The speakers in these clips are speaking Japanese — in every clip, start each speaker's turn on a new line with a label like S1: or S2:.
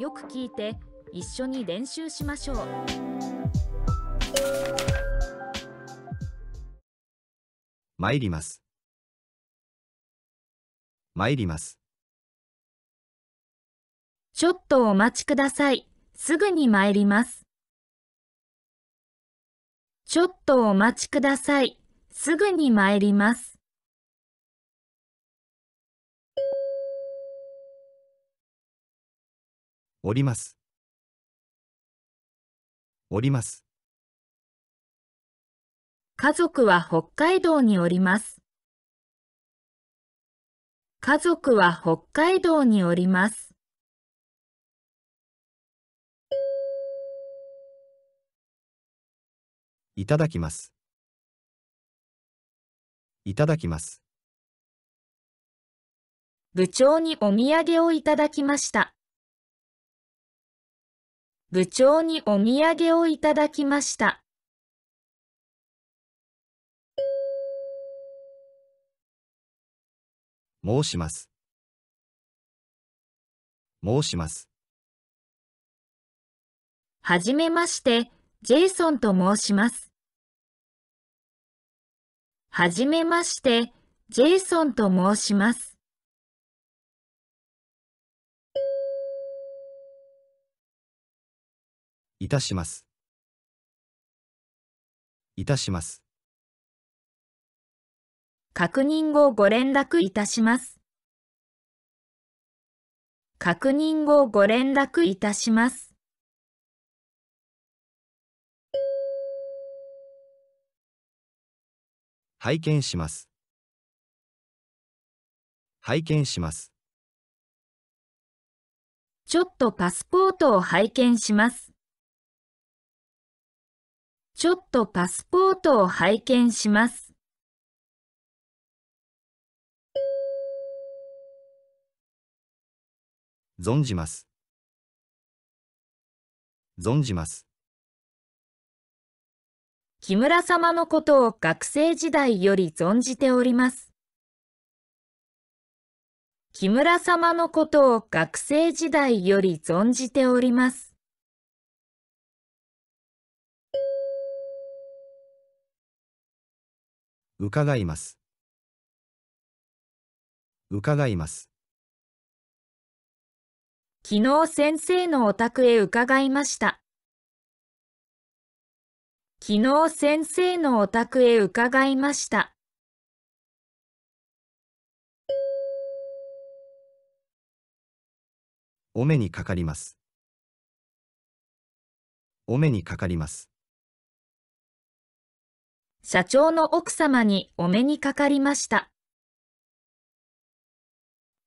S1: よく聞いて一緒に練習しましょう
S2: 参ります参ります
S1: ちょっとお待ちくださいすぐに参りますちょっとお待ちくださいすぐに参ります
S2: おります。おりま
S1: す。家族は北海道におります。家族は北海道におります。
S2: いただきます。いただ
S1: きます。部長にお土産をいただきました。部長にお土産をいただきました。
S2: 申します。申します。
S1: はじめまして、ジェイソンと申します。はじめまして、ジェイソンと申します。
S2: いたします。いたします。
S1: 確認後ご連絡いたします。確認後ご連絡いたします。
S2: 拝見します。拝見します。
S1: ちょっとパスポートを拝見します。ちょっとパスポートを拝見します。
S2: 存じます。存じます。
S1: 木村様のことを学生時代より存じております。木村様のことを学生時代より存じております。
S2: 伺います。伺います。
S1: 昨日先生のお宅へ伺いました。昨日先生のお宅へ伺いました。
S2: お目にかかります。お目にかかります。
S1: 社長の奥様にお目にかかりました。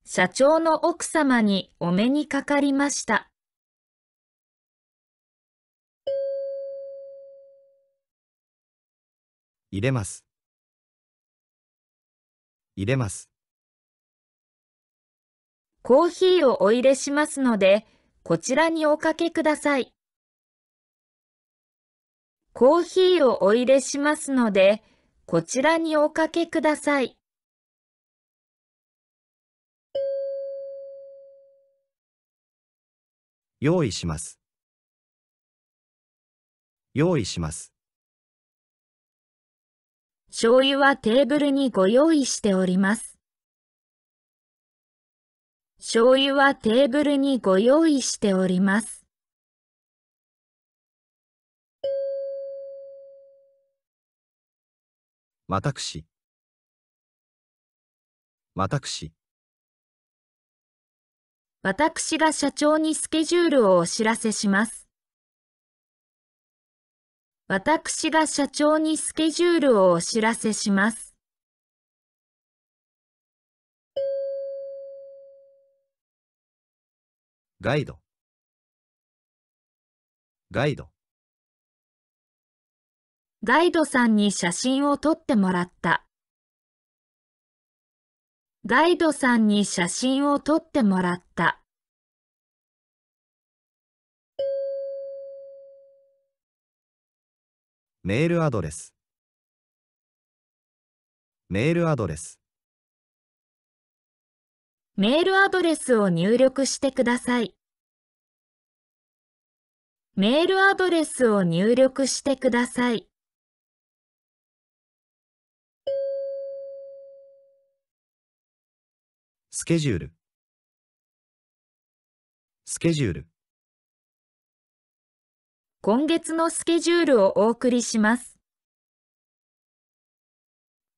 S1: 社長の奥様にお目にかかりました。入れます。入れます。コーヒーをお入れしますので、こちらにおかけください。コーヒーをお入れしますので、こちらにおかけください。
S2: 用意します。用
S1: 意します。醤油はテーブルにご用意しております。醤油はテーブルにご用意しております。
S2: またくし、またくし。
S1: 私が社長にスケジュールをお知らせします。私が社長にスケジュールをお知らせします。
S2: ガイドガイド
S1: ガイドさんに写真を撮ってもらった。ガイドさんに写真を撮ってもらった。
S2: メールアドレスメールアド
S1: レスメールアドレスを入力してください。メールアドレスを入力してください。
S2: スケジュールスケジュール
S1: 今月のスケジュールをお送りします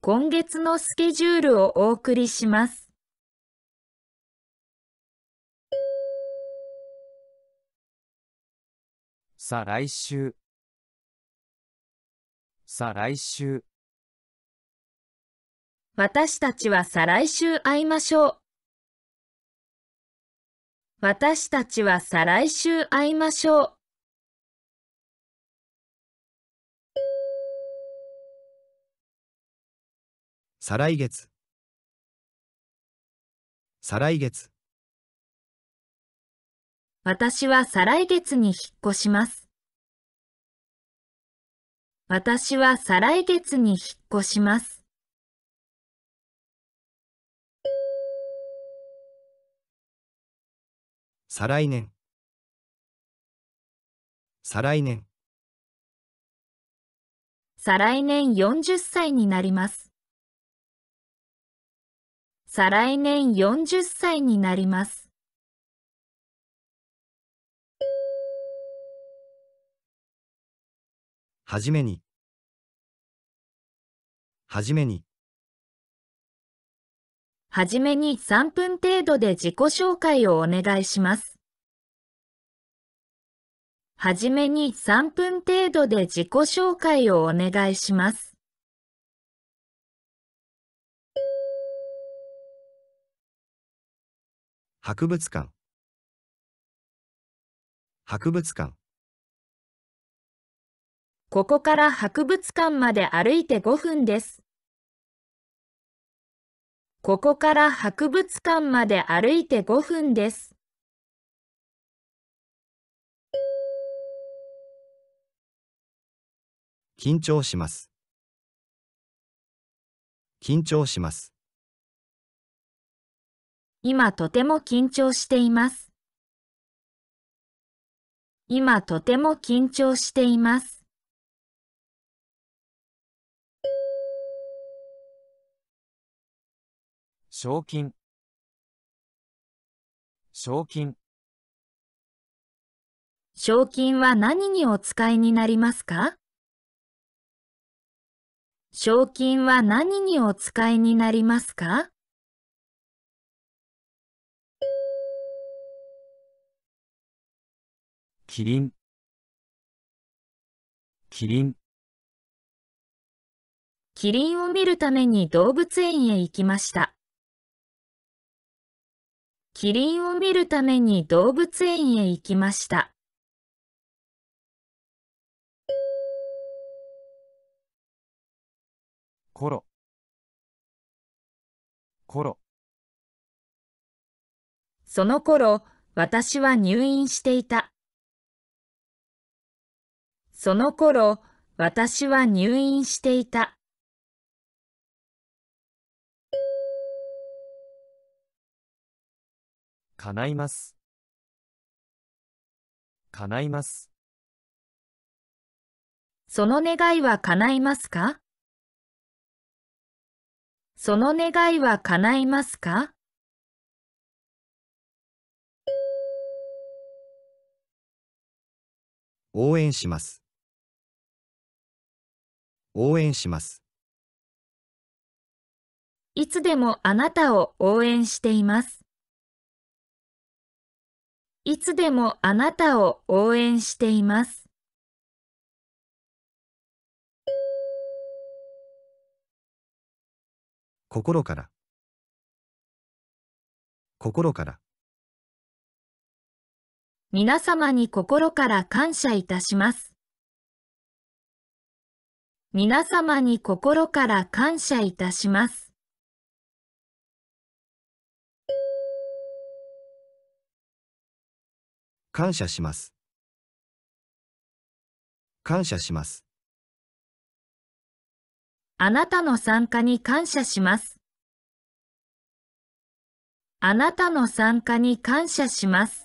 S1: 今月のスケジュールをお送りします
S2: さあ来週さあ来週
S1: 私たちは再来週会いましょう。私たちは再来週会いましょう。
S2: 再来月再来月
S1: 私は再来月に引っ越します。私は再来月に引っ越します。
S2: 再来年再来年
S1: 再来年40歳になります再来年40歳になります
S2: はじめにはじめに
S1: はじめに3分程度で自己紹介をお願いします。はじめに3分程度で自己紹介をお願いします。
S2: 博物館博物館
S1: ここから博物館まで歩いて5分です。ここから博物館まで歩いて5分です。
S2: 緊張します。緊張しま
S1: す。今とても緊張しています。今とても緊張しています。
S2: 賞金賞金
S1: 賞金は何にお使いになりますか賞金は何にお使いになりますか
S2: キリンキリン
S1: キリンを見るために動物園へ行きました。キリンを見るために動物園へ行きました。
S2: コロコロ
S1: その頃、私は入院していた。その頃、私は入院していた。
S2: 叶います。叶います。
S1: その願いは叶いますかその願いは叶いますか
S2: 応援します。応援します。
S1: いつでもあなたを応援しています。いつでもあなたを応援しています。
S2: 心から心から
S1: 皆様に心から感謝いたします。皆様に心から感謝いたします。
S2: 感謝します。感謝しま
S1: す。あなたの参加に感謝します。あなたの参加に感謝します。